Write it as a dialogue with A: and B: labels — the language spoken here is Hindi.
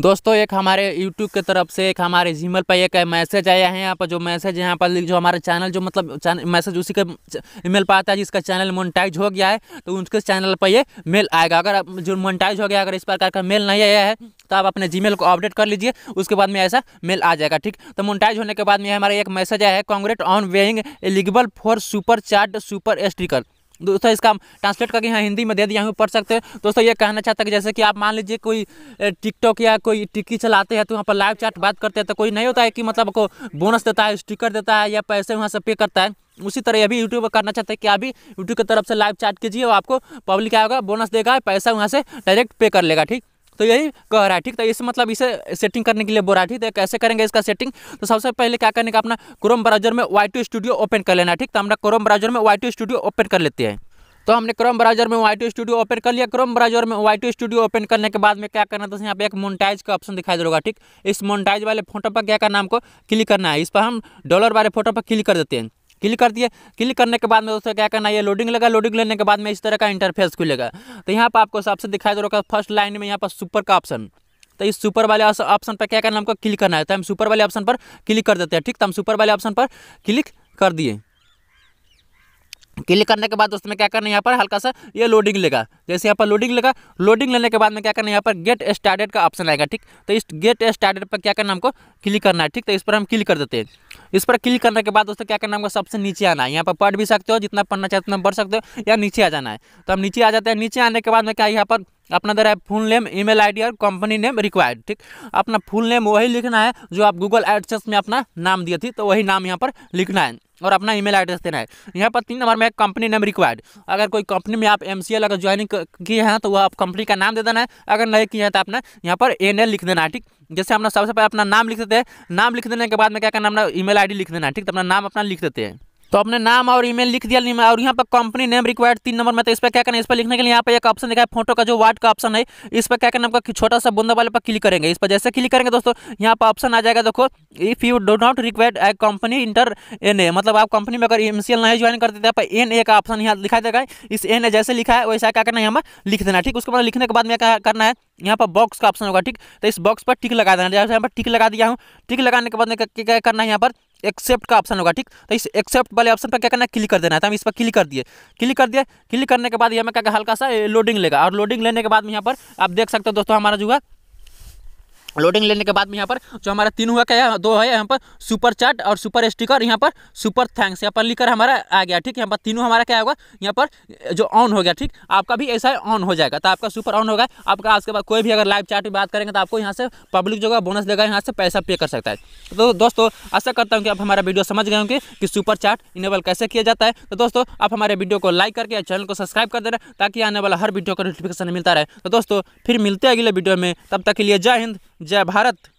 A: दोस्तों एक हमारे यूट्यूब की तरफ से एक हमारे जीमेल पर एक मैसेज आया है यहाँ पर जो मैसेज यहाँ पर जो हमारे चैनल जो मतलब मैसेज उसी के ईमेल पर आता है जिसका चैनल मोनिटाइज हो गया है तो उनके चैनल पर ये मेल आएगा अगर जो मोनिटाइज हो गया अगर इस प्रकार का मेल नहीं आया है तो आप अपने जीमेल को अपडेट कर लीजिए उसके बाद में ऐसा मेल आ जाएगा ठीक तो मोनिटाइज होने के बाद में हमारा एक मैसेज आया है congrats on being eligible for super chat super sticker दोस्तों इसका ट्रांसलेट करके यहाँ हिंदी में दे दिया हूँ पढ़ सकते हैं दोस्तों ये कहना चाहता है कि जैसे कि आप मान लीजिए कोई टिकटॉक या कोई टिक्की चलाते हैं तो वहाँ पर लाइव चैट बात करते हैं तो कोई नहीं होता है कि मतलब आपको बोनस देता है स्टिकर देता है या पैसे वहाँ से पे करता है उसी तरह अभी यूट्यूब पर करना चाहते हैं कि अभी यूट्यूब की तरफ से लाइव चैट कीजिए और आपको पब्लिक आएगा बोनस देगा पैसा वहाँ से डायरेक्ट पे कर लेगा ठीक तो यही कह रहा है ठीक तो इसे मतलब इसे सेटिंग करने के लिए बोल रहा है ठीक तो कैसे करेंगे इसका सेटिंग तो सबसे पहले क्या करने का अपना क्रोम ब्राउजर में वाई स्टूडियो ओपन कर लेना ठीक तो हमरा क्रोम ब्राउजर में वाई स्टूडियो ओपन कर लेते हैं तो हमने क्रोम ब्राउजर में वाई स्टूडियो ओपन कर लिया क्रोम ब्राउजर में वाई स्टूडियो ओपन करने के बाद में क्या करना था तो यहाँ पे एक मोनटाइज का ऑप्शन दिखाई दे होगा ठीक इस मोनटाइज वाले फोटो पर क्या करना हमको क्लिक करना है इस पर हम डॉलर वाले फोटो पर क्लिक कर देते हैं क्लिक कर दिए क्लिक करने के बाद में दोस्तों क्या करना है लोडिंग लगा लोडिंग लेने के बाद में इस तरह का इंटरफेस खुलेगा तो यहाँ पर आपको सबसे दिखाई दे रहा फर्स्ट लाइन में यहाँ पर सुपर का ऑप्शन तो इस सुपर वाले ऑप्शन पर क्या करना हमको क्लिक करना है तो हम सुपर वाले ऑप्शन पर क्लिक कर देते हैं ठीक तो हम सुपर वाले ऑप्शन पर क्लिक कर दिए क्लिक करने के बाद दोस्तों में क्या करना है यहाँ पर हल्का सा ये लोडिंग लेगा जैसे यहाँ पर लोडिंग लेगा लोडिंग लेने के बाद में क्या करना है यहाँ पर गेट स्टार्टेड का ऑप्शन आएगा ठीक तो इस गेट स्टार्टेड पर क्या करना हमको क्लिक करना है ठीक तो इस पर हम क्लिक कर देते हैं इस पर क्लिक करने के बाद दोस्तों क्या करना होगा सबसे नीचे आना है यहाँ पर पढ़ भी सकते हो जितना पढ़ना चाहते उतना पढ़ सकते हो या नीचे आ जाना है तो हम नीचे आ जाते हैं नीचे आने के बाद में क्या यहाँ पर अपना दे रहा है फुल नेम ईमेल आईडी और कंपनी नेम रिक्वायर्ड ठीक अपना फुल नेम वही लिखना है जो आप गूगल एडसेस में अपना नाम दिए थी तो वही नाम यहाँ पर लिखना है और अपना ईमेल एड्रेस देना है यहाँ पर तीन नंबर में कंपनी नेम रिक्वायर्ड अगर कोई कंपनी में आप एम अगर ज्वाइनिंग किए हैं तो वह आप कंपनी का नाम दे देना है अगर नहीं किए हैं तो अपना यहाँ पर एन लिख देना है ठीक जैसे हम सबसे पहले अपना नाम लिख देते हैं नाम लिख देने के बाद में क्या करना अपना ईमेल आईडी लिख देना ठीक तो अपना नाम अपना लिख देते हैं तो अपने नाम और ईमेल लिख दिया नहीं और यहाँ पर कंपनी नेम रिक्वायर्ड तीन नंबर में तो इस पर क्या करना है इस पर लिखने के लिए यहाँ पर एक ऑप्शन दिखाया है फोटो का जो वार्ड का ऑप्शन है इस पर क्या करना आपका छोटा सा बुंदा वाले पर क्लिक करेंगे इस पर जैसे क्लिक करेंगे दोस्तों यहाँ पर ऑप्शन आ जाएगा देखो if you do not required a company enter N A मतलब आप कंपनी में अगर एम नहीं ज्वाइन करते तो आप एन ए का ऑप्शन यहाँ दिखाई देगा इस एन ए जैसे लिखा है वैसा क्या करना है हमें लिख देना ठीक उसके बाद लिखने के बाद में क्या करना है यहाँ पर बॉक्स का ऑप्शन होगा ठीक तो इस बॉक्स पर टिक लगा देना जैसे यहाँ पर टिक लगा दिया हूँ टिक लगाने के बाद क्या करना है यहाँ पर एक्सेप्ट का ऑप्शन होगा ठीक तो इस एक्सेप्ट वाले ऑप्शन पर क्या करना है क्लिक कर देना है तो हम इस पर क्लिक कर दिए क्लिक कर दिए क्लिक करने के बाद यहाँ हमें क्या हल्का सा लोडिंग लेगा और लोडिंग लेने के बाद यहाँ पर आप देख सकते हो दोस्तों हमारा जो है लोडिंग लेने के बाद में यहाँ पर जो हमारा तीन हुआ क्या दो है यहाँ पर सुपर चार्ट और सुपर स्टिकर यहाँ पर सुपर थैंक्स यहाँ पर लिखकर हमारा आ गया ठीक है यहाँ पर तीनों हमारा क्या होगा यहाँ पर जो ऑन हो गया ठीक आपका भी ऐसा ऑन हो जाएगा तो आपका सुपर ऑन होगा आपका आज के बाद कोई भी अगर लाइव चार्ट की बात करेंगे तो आपको यहाँ से पब्लिक जो है बोनस देगा यहाँ से पैसा पे कर सकता है तो दोस्तों आशा करता हूँ कि आप हमारा वीडियो समझ गए होंगे कि सुपर चार्ट इनेबल कैसे किया जाता है तो दोस्तों आप हमारे वीडियो को लाइक करके चैनल को सब्सक्राइब कर देना ताकि आने वाला हर वीडियो का नोटिफिकेशन मिलता रहे तो दोस्तों फिर मिलते अगले वीडियो में तब तक के लिए जय हिंद जय भारत